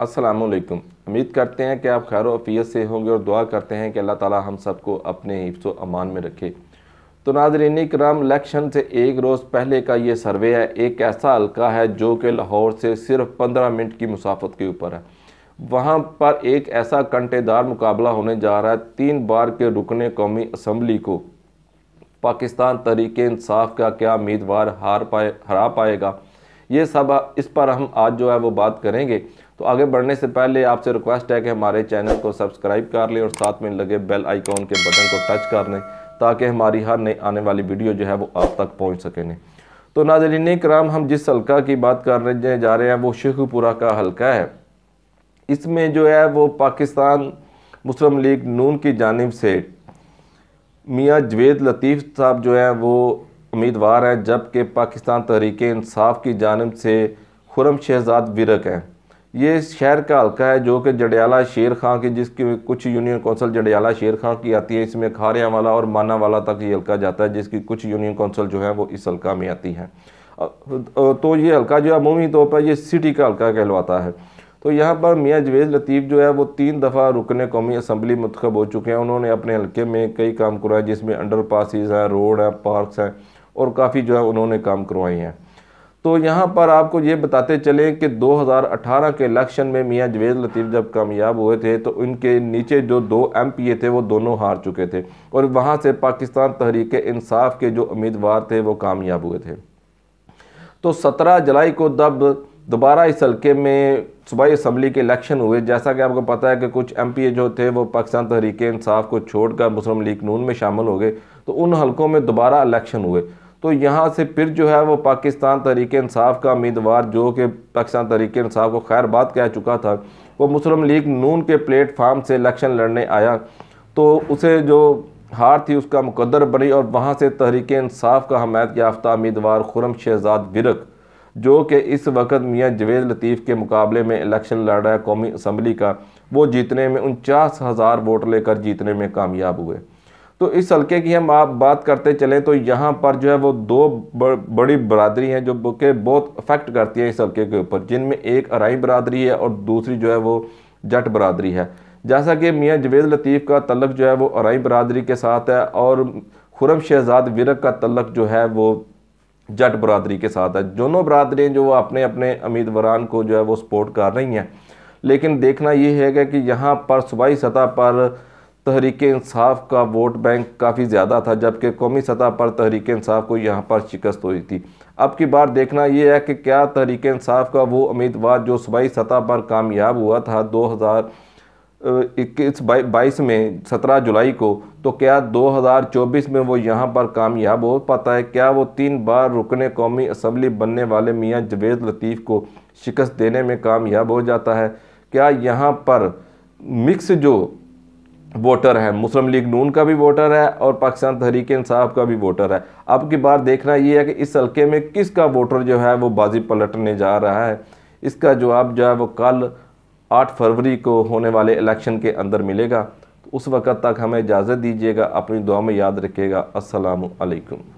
अस्सलाम वालेकुम उम्मीद करते हैं कि आप खैर वफ़ीत से होंगे और दुआ करते हैं कि अल्लाह ताला हम सबको अपने हिफ्स अमान में रखे तो नाजरीन कराम इलेक्शन से एक रोज़ पहले का ये सर्वे है एक ऐसा हल्का है जो कि लाहौर से सिर्फ पंद्रह मिनट की मुसाफत के ऊपर है वहाँ पर एक ऐसा कंटेदार मुकाबला होने जा रहा है तीन बार के रुकने कौमी असम्बली को पाकिस्तान तरीके इंसाफ का क्या उम्मीदवार हार पाए हरा पाएगा ये सब इस पर हम आज जो है वो बात करेंगे तो आगे बढ़ने से पहले आपसे रिक्वेस्ट है कि हमारे चैनल को सब्सक्राइब कर लें और साथ में लगे बेल आइकॉन के बटन को टच कर लें ताकि हमारी हर नई आने वाली वीडियो जो है वो आप तक पहुँच सकें तो नाजरीन कराम हम जिस हल्का की बात करने जा रहे हैं वो शेखपुरा का हल्का है इसमें जो है वो पाकिस्तान मुस्लिम लीग नून की जानब से मियाँ जवेद लतीफ़ साहब जो हैं वो उम्मीदवार हैं जबकि पाकिस्तान तहरीक इंसाफ की जानब से खुरम शहजाद विरक हैं ये शहर का हल्का है जो कि जडियाला शेर खां की जिसकी कुछ यूनियन कौंसल जडियाला शेर खां की आती है इसमें खारिया वाला और माना वाला तक ये हल्का जाता है जिसकी कुछ यूनियन कौंसल जो है वो इस हल्का में आती है तो ये हल्का जो है अमूमी तौर पर यह सिटी का हल्का कहलवाता है तो यहाँ पर मियाँ जवेज लतीफ़ जो है वो तीन दफ़ा रुकन कौमी असम्बली मंतखब हो चुके हैं उन्होंने अपने हल्के में कई काम करवाए जिसमें अंडर पासिस हैं रोड हैं पार्कस हैं और काफ़ी जो है उन्होंने काम करवाए हैं तो यहाँ पर आपको ये बताते चले कि 2018 के इलेक्शन में मियाँ जवेद लतीफ़ जब कामयाब हुए थे तो उनके नीचे जो दो एम पी ए थे वो दोनों हार चुके थे और वहाँ से पाकिस्तान तहरीक इंसाफ के जो उम्मीदवार थे वो कामयाब हुए थे तो 17 जुलाई को दब दोबारा इस हल्के में सूबाई असम्बली के इलेक्शन हुए जैसा कि आपको पता है कि कुछ एम पी ए जो थे वो पाकिस्तान तहरीक इंसाफ को छोड़कर मुस्लिम लीग नून में शामिल हो गए तो उन हल्कों में दोबारा इलेक्शन हुए तो यहाँ से फिर जो है वो पाकिस्तान तहरीक इंसाफ का उम्मीदवार जो कि पाकिस्तान तहरीक इंसाफ को खैर बात कह चुका था वो मुस्लिम लीग नून के प्लेटफार्म से इलेक्शन लड़ने आया तो उसे जो हार थी उसका मुकदर बनी और वहाँ से तहरीक इंसाफ का हमायत याफ्ता उम्मीदवार खुरम शहजाद विरक जो कि इस वक्त मियाँ जवेद लतीफ़ के मुकाबले में इलेक्शन लड़ रहा है कौमी असम्बली का वो जीतने में उनचास हज़ार वोट लेकर जीतने में कामयाब हुए तो इस हल्के की हम आप बात करते चलें तो यहाँ पर जो है वो दो बड़ी बरदरी हैं जो के बहुत अफेक्ट करती है इस हल्के के ऊपर जिनमें एक अराई बरदरी है और दूसरी जो है वो जट बरदरी है जैसा कि मियाँ जवेद लतीफ़ का तलक जो है वो अराई बरदरी के साथ है और खुरम शहजाद विरक का तलक जो है वो जट बरदरी के साथ है दोनों बरदरी जो वो अपने अपने उम्मीदवारान को जो है वो सपोर्ट कर रही हैं लेकिन देखना ये है कि यहाँ पर सूबाई सतह पर तहरीक इंसाफ का वोट बैंक काफ़ी ज़्यादा था जबकि कौमी सतह पर तहरीक इंसाफ को यहाँ पर शिकस्त हुई थी अब की बार देखना यह है कि क्या तहरीक इंसाफ का वो उम्मीदवार जो सूबाई सतह पर कामयाब हुआ था दो हज़ार इक्कीस बाईस में सत्रह जुलाई को तो क्या 2024 में वो यहाँ पर कामयाब हो पाता है क्या वो तीन बार रुकने कौमी असम्बली बनने वाले मियाँ जवेद लतीफ़ को शिकस्त देने में कामयाब हो जाता है क्या यहाँ पर मिक्स जो वोटर है मुस्लिम लीग नून का भी वोटर है और पाकिस्तान तहरीक इंसाफ का भी वोटर है अब की बार देखना ये है कि इस हल्के में किसका वोटर जो है वो बाजी पलटने जा रहा है इसका जवाब जो है वो कल आठ फरवरी को होने वाले इलेक्शन के अंदर मिलेगा तो उस वक़्त तक हमें इजाज़त दीजिएगा अपनी दुआ में याद रखिएगा असलकम